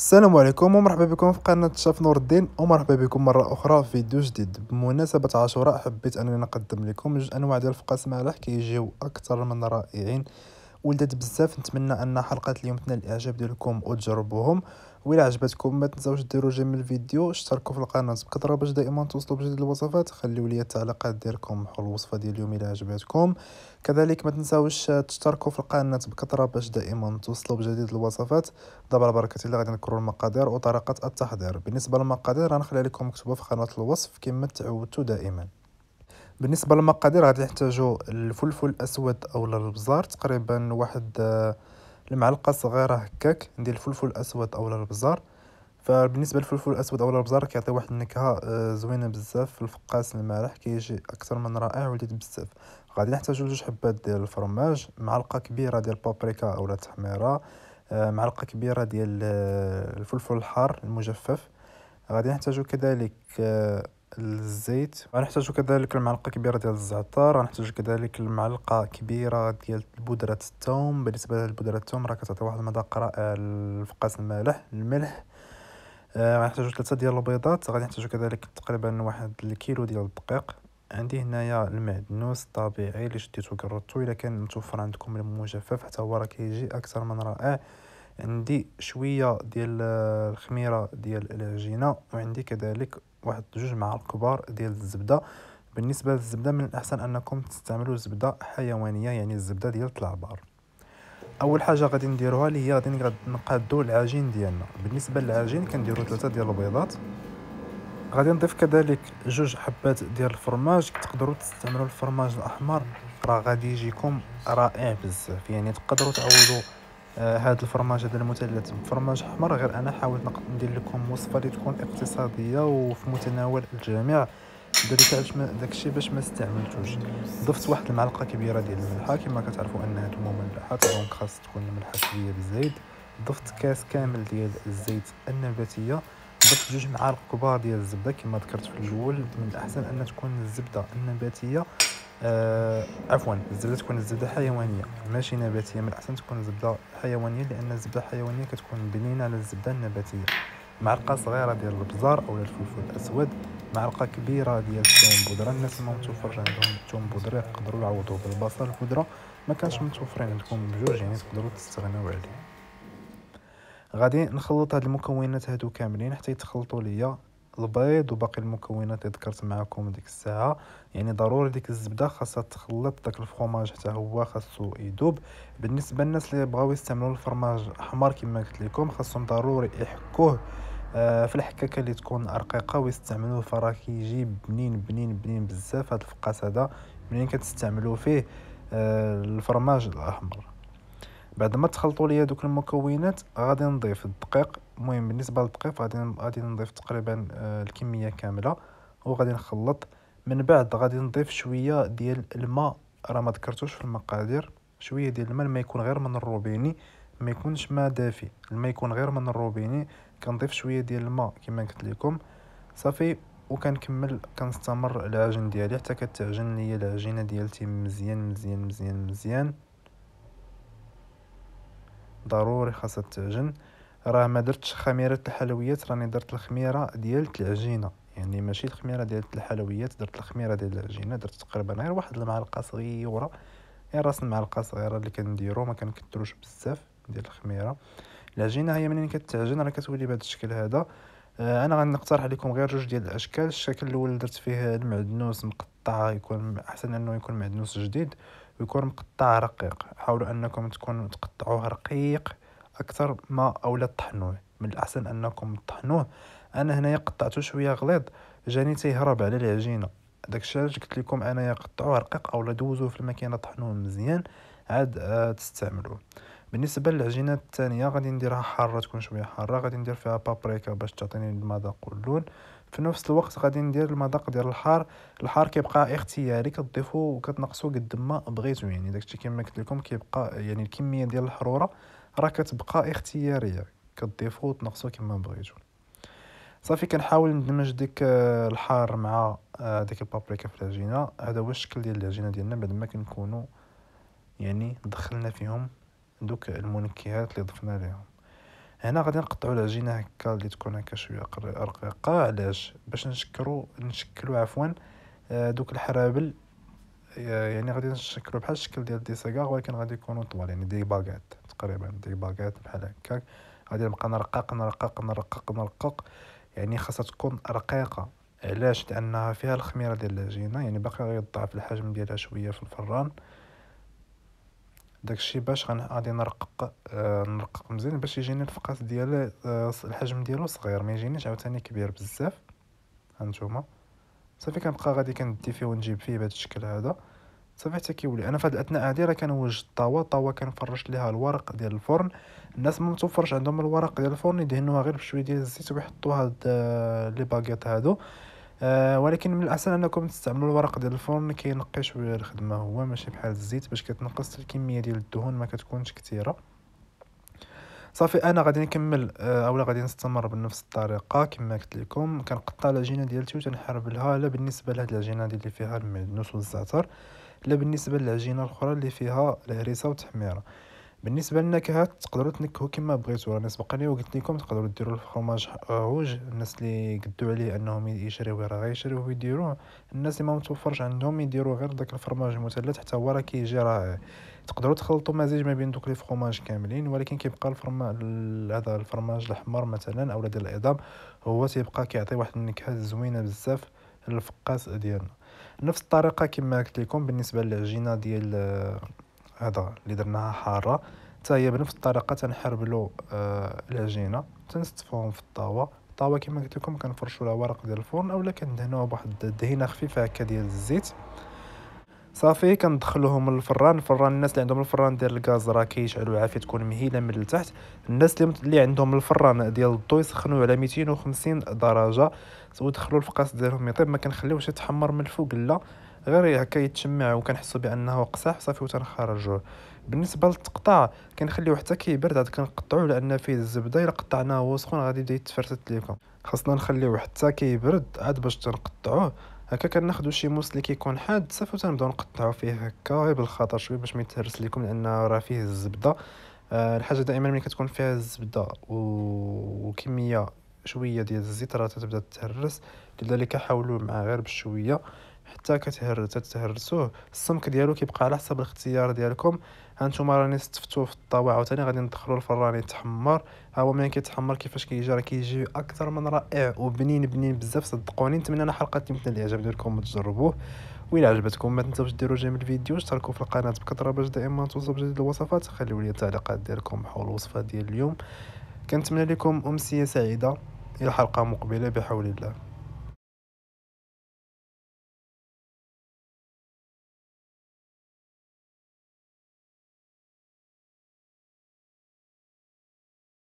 السلام عليكم ومرحبا بكم في قناة شاف نور الدين ومرحبا بكم مرة أخرى في فيديو جديد بمناسبة عاشوراء حبيت أنني نقدم لكم جوج أنواع ديال الفقاس مالح كيجيو أكثر من رائعين ولدت بزاف نتمنى أن حلقة اليوم تنال الإعجاب ديالكم وتجربوهم وإلا عجبتكم ما تنساوش ديروا جيم الفيديو اشتركوا في القناه بكثره باش دائما توصلوا بجديد الوصفات خليوا لي التعليقات ديالكم حول الوصفه ديال اليوم الا عجبتكم كذلك ما تنساوش تشتركوا في القناه بكثره باش دائما توصلوا بجديد الوصفات دابا على بركه الله غادي نذكروا المقادير وطريقه التحضير بالنسبه للمقادير غنخلي لكم مكتوبه في قناه الوصف كما تعودتوا دائما بالنسبه للمقادير غادي نحتاجوا الفلفل الاسود أو البزار تقريبا واحد المعلقه صغيره هكاك ندير الفلفل الاسود اولا البزار فبالنسبه للفلفل الاسود اولا البزار كيعطي واحد النكهه آه، زوينه بزاف في الفقاس المالح كيجي اكثر من رائع ولذيذ بزاف غادي نحتاجو جوج حبات ديال الفرماج معلقه كبيره ديال البابريكا اولا التحميره آه، معلقه كبيره ديال آه، الفلفل الحار المجفف غادي نحتاجو كذلك الزيت غنحتاجو كذلك المعلقه كبيره ديال الزعتر غنحتاجو كذلك المعلقه كبيره ديال بودره الثوم بالنسبه لبودره الثوم راه كتعطي واحد المذاق رائع لفقاس المالح الملح آه، غنحتاجو آه ثلاثه ديال البيضات غادي نحتاجو كذلك تقريبا واحد الكيلو ديال الدقيق عندي هنايا المعدنوس الطبيعي اللي شديتو قرطو الا كان متوفر عندكم المجفف حتى هو راه كيجي اكثر من رائع عندي شويه ديال الخميره ديال العجينه وعندي كذلك واحد جوج معالق كبار ديال الزبده بالنسبه للزبده من الاحسن انكم تستعملوا زبده حيوانيه يعني الزبده ديال العبار اول حاجه غادي نديروها اللي هي غادي نقادو العجين ديالنا بالنسبه للعجين كنديروا ثلاثه ديال البيضات غادي نضيف كذلك جوج حبات ديال الفرماج تقدروا تستعملوا الفرماج الاحمر راه غادي يجيكم رائع بزاف يعني تقدروا تعوضوا هذا آه، الفرماج هذا المثلث فرماج احمر غير انا حاولت ندير لكم وصفه اللي تكون اقتصاديه وفي متناول الجميع درت علاش داكشي باش ما استعملتوش ضفت واحد المعلقه كبيره ديال الملحه كما كتعرفوا انها تما ملحات دونك خاص تكون الملحه شويه بالزيت ضفت كاس كامل ديال الزيت النباتيه ضفت جوج معالق كبار ديال الزبده كما ذكرت في الاول من الاحسن ان تكون الزبده النباتيه آه، عفوا الزبده تكون الزبده حيوانيه ماشي نباتيه من الاحسن تكون الزبده حيوانيه لان الزبده الحيوانيه كتكون بنينه على الزبده النباتيه معلقه صغيره ديال البزار او الفلفل الاسود معلقه كبيره ديال الثوم بودره الناس اللي ما متوفرش عندهم الثوم بودره يقدروا يعوضوه بالبصل البودره ما كانش متوفرين عندكم بجوج يعني تقدروا تستغناو عليه غادي نخلط هاد المكونات هادو كاملين حتى يتخلطوا ليا البيض وباقي المكونات اللي ذكرت معكم ديك الساعه يعني ضروري ديك الزبده خاصها تخلط داك الفرماج حتى هو خاصو يذوب بالنسبه للناس اللي بغاو يستعملوا الفرماج الاحمر كما قلت لكم خاصهم ضروري يحكوه آه، في الحكاكه اللي تكون رقيقه ويستعملوه فراه يجي بنين بنين بنين بزاف هذا الفقاس هذا منين كتستعملوا فيه آه، الفرماج الاحمر بعد ما تخلطوا ليا دوك المكونات غادي نضيف الدقيق المهم بالنسبه للدقيق غادي غادي نضيف تقريبا آه، الكميه كامله وغادي نخلط من بعد غادي نضيف شويه ديال الماء راه ما ذكرتوش في المقادير شويه ديال الماء ما يكون غير من الروبيني ما يكونش ما دافي الماء يكون غير من الروبيني كنضيف شويه ديال الماء كما قلت لكم صافي وكنكمل كنستمر العجن ديالي حتى كتعجن ليا العجينه ديالتي مزيان مزيان مزيان مزيان ضروري خاصها تعجن راه ما درتش خميره الحلويات راني درت الخميره ديال العجينه يعني ماشي الخميره ديال الحلويات درت الخميره ديال العجينه درت تقريبا غير واحد المعلقه صغيره غير راس المعلقه صغيره اللي كنديرو ما كنكثروش بزاف ديال الخميره العجينه هي منين كتعجن راه كتولي بهذا الشكل هذا آه، انا غنقترح لكم غير جوج ديال الاشكال الشكل الاول درت فيه المعدنوس مقطع مقطع يكون احسن انه يكون معدنوس جديد ويكون مقطع رقيق حاولوا انكم تكون تقطعوه رقيق اكثر ما اولا طحنوه من الاحسن انكم تطحنوه انا هنايا قطعته شويه غليظ جاني تيهرب على العجينه داكشي علاش قلت لكم انايا قطعوه رقيق اولا دوزوه في الماكينه طحنوه مزيان عاد آه، تستعملوه بالنسبه للعجينه الثانيه غادي نديرها حاره تكون شويه حاره غادي ندير فيها بابريكا باش تعطيني المذاق واللون في نفس الوقت غادي ندير المذاق ديال الحار الحار كيبقى اختياري كتضيفو وكتنقصو قد ما بغيتو يعني داكشي كما قلت لكم كيبقى يعني الكميه ديال الحروره راه كتبقى اختياريه كتضيفو وتنقصو كما بغيتو صافي كنحاول ندمج ديك آه، الحار مع آه، ديك البابريكا في العجينه هذا هو الشكل ديال العجينه ديالنا بعد ما كنكونوا يعني دخلنا فيهم دوك المنكهات اللي ضفنا ليهم هنا غادي نقطعوا العجينه هكا اللي تكون هكا شويه رقيقه علاش باش نشكروا نشكلوا عفوا آه، دوك الحرابل آه، يعني غادي نشكلوا بحال الشكل ديال دي سيغار ولكن غادي يكونوا طوال يعني دي باغات تقريبا دي باغات بحال هكاك غادي نبقى نرقق نرقق نرقق نرقق يعني خاصها تكون رقيقه علاش لانها فيها الخميره ديال العجينه يعني باقي غيضعف الحجم ديالها شويه في الفران داكشي باش غادي نرقق آه نرقق مزيان باش يجيني الفقاس ديال آه الحجم ديالو صغير ما يجينيش عاوتاني كبير بزاف هانتوما صافي كنبقى غادي كندي فيه ونجيب فيه بهذا الشكل هذا صافي حتى كيولي انا في هاد الاثناء هادي راه كنوجد الطاوه الطاوه كنفرش ليها الورق ديال الفرن الناس ما متوفرش عندهم الورق ديال الفرن يدهنوها غير بشويه ديال الزيت ويحطوا هاد آه، لي باكيط هادو آه، ولكن من الاحسن انكم تستعملوا الورق ديال الفرن كينقي شويه الخدمه هو ماشي بحال الزيت باش كتنقص الكميه ديال الدهون ما كتكونش كثيره صافي انا غادي نكمل آه، اولا غادي نستمر بنفس الطريقه كما قلت لكم كنقطع العجينه ديالتي لها لا بالنسبه لهاد العجينه اللي فيها المعدنوس والزعتر لا بالنسبه للعجينه الاخرى اللي فيها الهريسه والتحميره بالنسبه للنكهات تقدروا تنكهوا كما بغيتوا انا سبقني وقلت لكم تقدروا ديروا الفرماج عوج الناس اللي قدوا عليه انهم يشريوه غير غيشريوه ويديروه الناس اللي ما متوفرش عندهم يديروا غير داك الفرماج المثلث حتى هو راه كيجي رائع تقدروا تخلطوا مزيج ما بين دوك لي فرماج كاملين ولكن كيبقى الفرماج هذا الفرماج الاحمر مثلا اولا ديال العظام هو تيبقى كيعطي واحد النكهه زوينه بزاف للفقاس ديالنا نفس الطريقه كما قلت لكم بالنسبه للعجينه ديال هذا اللي درناها حاره حتى هي بنفس الطريقه تنحربلو آه العجينه تنستفوهم في الطاوه الطاوه كما قلت لكم كنفرشوا لها ورق ديال الفرن اولا كندهنوها بواحد الدهينه خفيفه هكا ديال الزيت صافي كندخلوهم للفران الفران الناس اللي عندهم الفران ديال الغاز راه كيشعلوا عافيه تكون مهيله من التحت الناس اللي عندهم الفران ديال الضو يسخنوه على 250 درجه ودخلوا الفقاس ديالهم يطيب ما يتحمر من الفوق لا غير هكا يتشمع وكنحسو بانه قصاح صافي وتنخرجوه بالنسبه للتقطاع كنخليوه حتى كيبرد عاد كنقطعوه لان فيه الزبده الا قطعناه هو سخون غادي يبدا يتفرتت ليكم خاصنا نخليوه حتى كيبرد عاد باش تنقطعوه هكا كناخذوا شي موس اللي كيكون حاد صافي وتنبداو نقطعوا فيه هكا غير بالخاطر شويه باش ما يتهرس لكم لان راه فيه الزبده أه الحاجه دائما ملي كتكون فيها الزبده و... وكميه شويه ديال الزيت راه تتبدا تتهرس لذلك حاولوا مع غير بشويه حتى كتهرد تتهرسوه السمك ديالو كيبقى على حسب الاختيار ديالكم هانتوما راني استفتو في الطاوة عاوتاني غادي ندخلو الفران يتحمر ها هو ملي كيتحمر كيفاش كيجي راه كيجي اكثر من رائع وبنين بنين بزاف صدقوني نتمنى انا حلقه تمثل الاعجاب ديالكم تجربوه الى عجبتكم ما تنساوش ديروا جيم الفيديو واشتركوا في القناه بكثره باش دائما توصل بجديد الوصفات خليوا لي التعليقات ديالكم حول الوصفه ديال اليوم كنتمنى لكم امسيه سعيده الى حلقه مقبله بحول الله